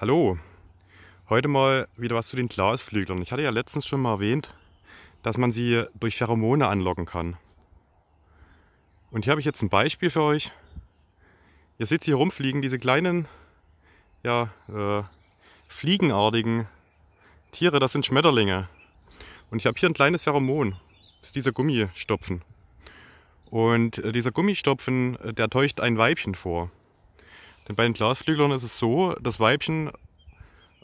Hallo, heute mal wieder was zu den Glasflüglern. Ich hatte ja letztens schon mal erwähnt, dass man sie durch Pheromone anlocken kann. Und hier habe ich jetzt ein Beispiel für euch. Ihr seht sie hier rumfliegen, diese kleinen, ja, äh, fliegenartigen Tiere, das sind Schmetterlinge. Und ich habe hier ein kleines Pheromon, das ist dieser Gummistopfen. Und äh, dieser Gummistopfen, äh, der täuscht ein Weibchen vor. Denn bei den Glasflüglern ist es so, das Weibchen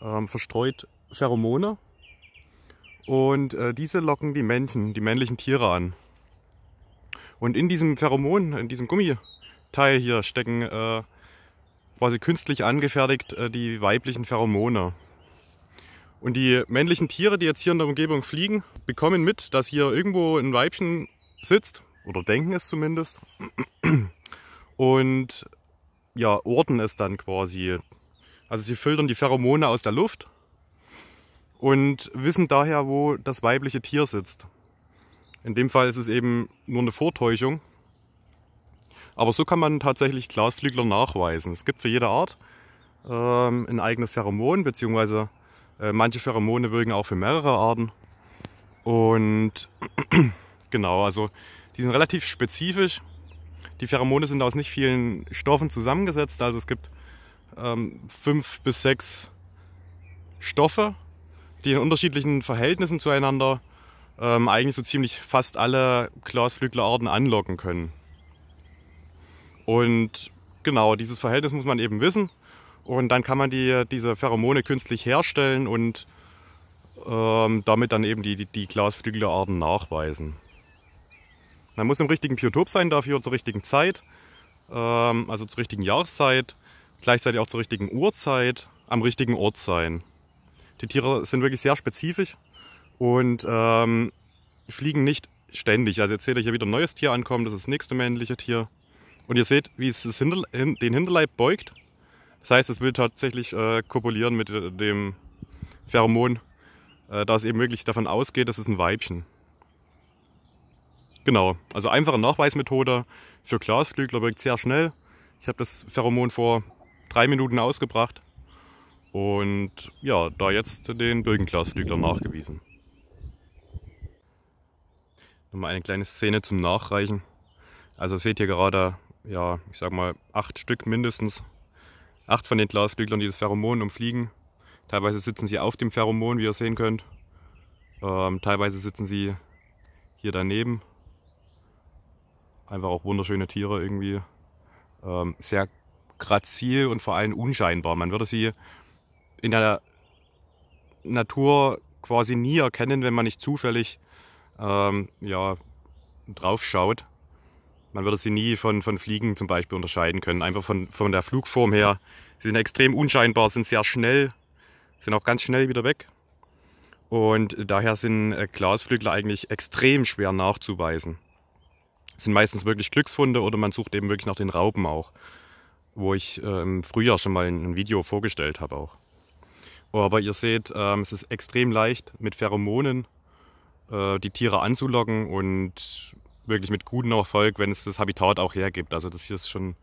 ähm, verstreut Pheromone und äh, diese locken die Männchen, die männlichen Tiere an. Und in diesem Pheromon, in diesem Gummiteil hier stecken äh, quasi künstlich angefertigt äh, die weiblichen Pheromone. Und die männlichen Tiere, die jetzt hier in der Umgebung fliegen, bekommen mit, dass hier irgendwo ein Weibchen sitzt, oder denken es zumindest, und ja, orten es dann quasi. Also sie filtern die Pheromone aus der Luft und wissen daher, wo das weibliche Tier sitzt. In dem Fall ist es eben nur eine Vortäuschung. Aber so kann man tatsächlich Glasflügler nachweisen. Es gibt für jede Art ähm, ein eigenes Pheromon, beziehungsweise äh, manche Pheromone wirken auch für mehrere Arten. Und genau, also die sind relativ spezifisch die Pheromone sind aus nicht vielen Stoffen zusammengesetzt, also es gibt ähm, fünf bis sechs Stoffe, die in unterschiedlichen Verhältnissen zueinander ähm, eigentlich so ziemlich fast alle Glasflüglerarten anlocken können. Und genau, dieses Verhältnis muss man eben wissen. Und dann kann man die, diese Pheromone künstlich herstellen und ähm, damit dann eben die, die, die Glasflüglerarten nachweisen. Man muss im richtigen Biotop sein dafür zur richtigen Zeit, ähm, also zur richtigen Jahreszeit, gleichzeitig auch zur richtigen Uhrzeit, am richtigen Ort sein. Die Tiere sind wirklich sehr spezifisch und ähm, fliegen nicht ständig. Also jetzt seht ihr hier wieder ein neues Tier ankommen, das ist das nächste männliche Tier. Und ihr seht, wie es Hinter hin den Hinterleib beugt. Das heißt, es will tatsächlich äh, kopulieren mit äh, dem Pheromon, äh, da es eben wirklich davon ausgeht, dass es ein Weibchen. ist. Genau, also einfache Nachweismethode für Glasflügler wirkt sehr schnell. Ich habe das Pheromon vor drei Minuten ausgebracht und ja, da jetzt den Birkenglasflügler nachgewiesen. Nochmal eine kleine Szene zum Nachreichen. Also seht ihr gerade, ja, ich sag mal, acht Stück mindestens. Acht von den Glasflüglern, die das Pheromon umfliegen. Teilweise sitzen sie auf dem Pheromon, wie ihr sehen könnt. Ähm, teilweise sitzen sie hier daneben einfach auch wunderschöne Tiere irgendwie. Ähm, sehr grazil und vor allem unscheinbar. Man würde sie in der Natur quasi nie erkennen, wenn man nicht zufällig ähm, ja, drauf schaut. Man würde sie nie von, von Fliegen zum Beispiel unterscheiden können. Einfach von, von der Flugform her. Sie sind extrem unscheinbar, sind sehr schnell, sind auch ganz schnell wieder weg. Und daher sind äh, Glasflügler eigentlich extrem schwer nachzuweisen sind meistens wirklich Glücksfunde oder man sucht eben wirklich nach den Raupen auch, wo ich äh, im Frühjahr schon mal ein Video vorgestellt habe auch. Aber ihr seht, ähm, es ist extrem leicht mit Pheromonen äh, die Tiere anzulocken und wirklich mit gutem Erfolg, wenn es das Habitat auch hergibt. Also das hier ist schon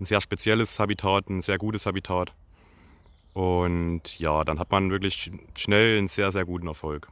ein sehr spezielles Habitat, ein sehr gutes Habitat. Und ja, dann hat man wirklich schnell einen sehr, sehr guten Erfolg.